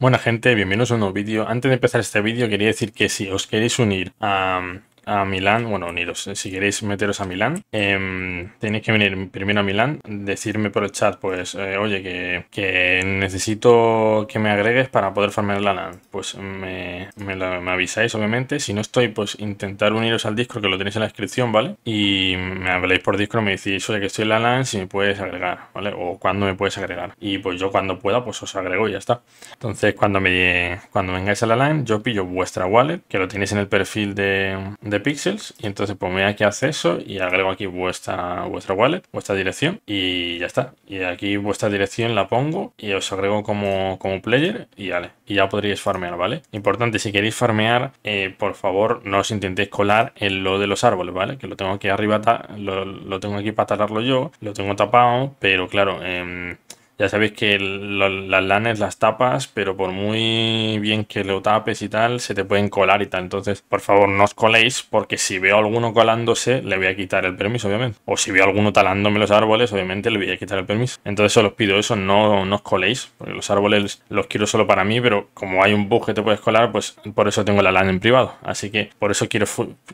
Buena gente, bienvenidos a un nuevo vídeo. Antes de empezar este vídeo quería decir que si os queréis unir a, a Milán, bueno, uniros, si queréis meteros a Milán, em, tenéis que venir primero a Milán, decirme por el chat, pues, eh, oye, que, necesito que me agregues para poder formar la LAN. Pues me, me, avisáis, obviamente. Si no estoy, pues intentar uniros al disco que lo tenéis en la descripción, ¿vale? Y me habléis por Discord, me decís, oye, que estoy en la LAN, si me puedes agregar, ¿vale? O cuando me puedes agregar. Y pues yo cuando pueda, pues os agrego y ya está. Entonces, cuando me cuando vengáis a la LAN, yo pillo vuestra wallet, que lo tenéis en el perfil de píxeles y entonces ponme pues, aquí acceso y agrego aquí vuestra, vuestra wallet, vuestra dirección y ya está. Y aquí vuestra dirección la pongo y os agrego como, como player y vale, y ya podríais farmear, ¿vale? Importante, si queréis farmear, eh, por favor no os intentéis colar en lo de los árboles, ¿vale? Que lo tengo aquí arriba, lo, lo tengo aquí para talarlo yo, lo tengo tapado, pero claro... Em, ya sabéis que las lanes las tapas, pero por muy bien que lo tapes y tal, se te pueden colar y tal. Entonces, por favor, no os coléis, porque si veo a alguno colándose, le voy a quitar el permiso, obviamente. O si veo a alguno talándome los árboles, obviamente le voy a quitar el permiso. Entonces, os pido eso, no, no os coléis, porque los árboles los quiero solo para mí, pero como hay un bug que te puedes colar, pues por eso tengo la LAN en privado. Así que por eso quiero,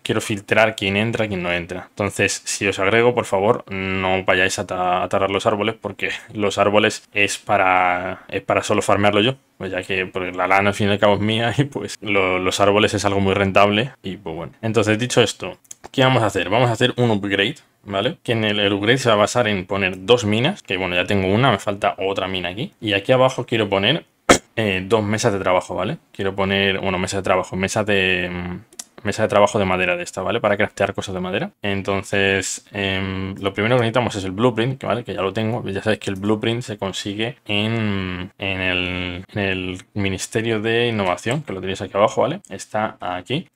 quiero filtrar quién entra, quién no entra. Entonces, si os agrego, por favor, no vayáis a atarrar los árboles, porque los árboles pues, es para, es para solo farmearlo yo. Pues ya que pues, la lana al fin y al cabo es mía y pues los árboles es algo muy rentable. Y pues bueno. Entonces dicho esto, ¿qué vamos a hacer? Vamos a hacer un upgrade. ¿Vale? Que en el, upgrade se va a basar en poner dos minas, que bueno, ya tengo una, me falta otra mina aquí. Y aquí abajo quiero poner eh, dos mesas de trabajo, ¿vale? Quiero poner, bueno, mesas de trabajo, mesas de, mesa de trabajo de madera de esta, ¿vale? Para craftear cosas de madera. Entonces, em, lo primero que necesitamos es el blueprint, ¿vale? Que ya lo tengo. Ya sabéis que el blueprint se consigue en, el, en el Ministerio de Innovación, que lo tenéis aquí abajo, ¿vale? Está aquí.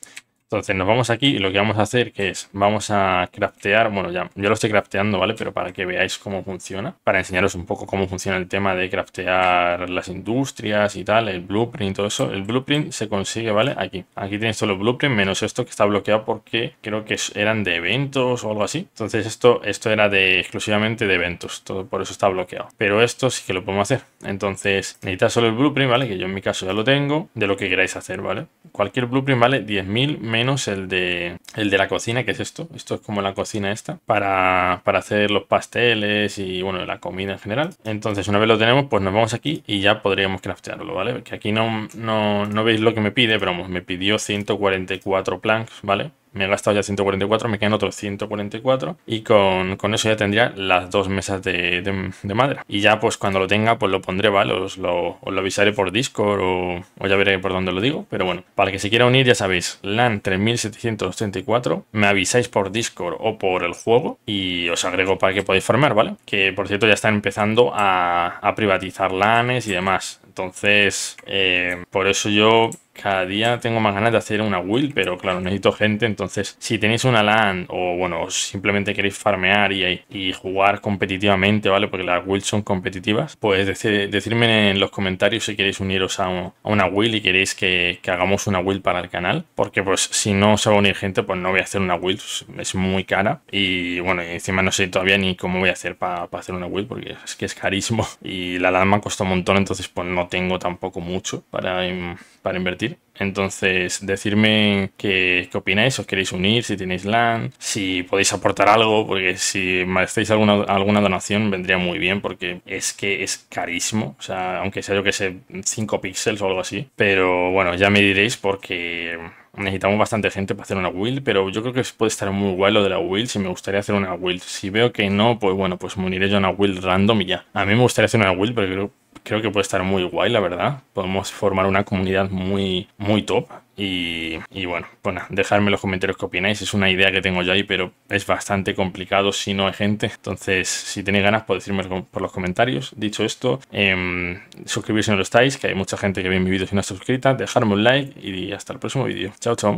Entonces nos vamos aquí y lo que vamos a hacer que es, vamos a craftear, bueno ya, yo lo estoy crafteando, ¿vale? Pero para que veáis cómo funciona, para enseñaros un poco cómo funciona el tema de craftear las industrias y tal, el blueprint y todo eso. El blueprint se consigue, ¿vale? Aquí. Aquí tenéis todos los blueprints, menos esto que está bloqueado porque creo que eran de eventos o algo así. Entonces esto, esto era de exclusivamente de eventos, todo por eso está bloqueado. Pero esto sí que lo podemos hacer. Entonces necesitas solo el blueprint, ¿vale? Que yo en mi caso ya lo tengo, de lo que queráis hacer, ¿vale? Cualquier blueprint vale 10.000 menos menos el de, el de la cocina, que es esto. Esto es como la cocina esta, para, para hacer los pasteles y, bueno, la comida en general. Entonces, una vez lo tenemos, pues nos vamos aquí y ya podríamos craftearlo, ¿vale? que aquí no, no, no veis lo que me pide, pero vamos, me pidió 144 planks, ¿vale? me he gastado ya 144, me quedan otros 144 y con, eso ya tendría las dos mesas de, de, madera. Y ya pues cuando lo tenga pues lo pondré, ¿vale? Os lo, avisaré por Discord o, ya veré por dónde lo digo. Pero bueno, para el que se quiera unir ya sabéis, LAN 3734, me avisáis por Discord o por el juego y os agrego para que podáis formar, ¿vale? Que por cierto ya están empezando a, privatizar LANes y demás. Entonces, eh, por eso yo cada día tengo más ganas de hacer una will pero claro, necesito gente, entonces si tenéis una LAN o bueno, simplemente queréis farmear y, jugar competitivamente, ¿vale? Porque las builds son competitivas, pues decirme en los comentarios si queréis uniros a, una will y queréis que, hagamos una will para el canal, porque pues si no os hago a unir gente, pues no voy a hacer una will es muy cara y bueno, encima no sé todavía ni cómo voy a hacer para hacer una will porque es que es carísimo y la LAN me ha costado un montón, entonces pues no tengo tampoco mucho para invertir entonces, decirme qué, qué, opináis, os queréis unir, si tenéis LAN, si podéis aportar algo, porque si merecéis alguna, alguna donación vendría muy bien, porque es que es carísimo, o sea, aunque sea yo que sé, 5 píxeles o algo así. Pero bueno, ya me diréis porque necesitamos bastante gente para hacer una build, pero yo creo que puede estar muy guay lo de la build, si me gustaría hacer una build. Si veo que no, pues bueno, pues me uniré yo a una build random y ya. A mí me gustaría hacer una build, pero creo, que creo que puede estar muy guay, la verdad. Podemos formar una comunidad muy, muy top. Y, y bueno, pues nada, dejadme los comentarios que opináis. Es una idea que tengo yo ahí, pero es bastante complicado si no hay gente. Entonces, si tenéis ganas, podéis decirme por los comentarios. Dicho esto, eh, em, suscribirse si no lo estáis, que hay mucha gente que ve mi vídeo si no está suscrita. Dejarme un like y hasta el próximo vídeo. Chao, chao.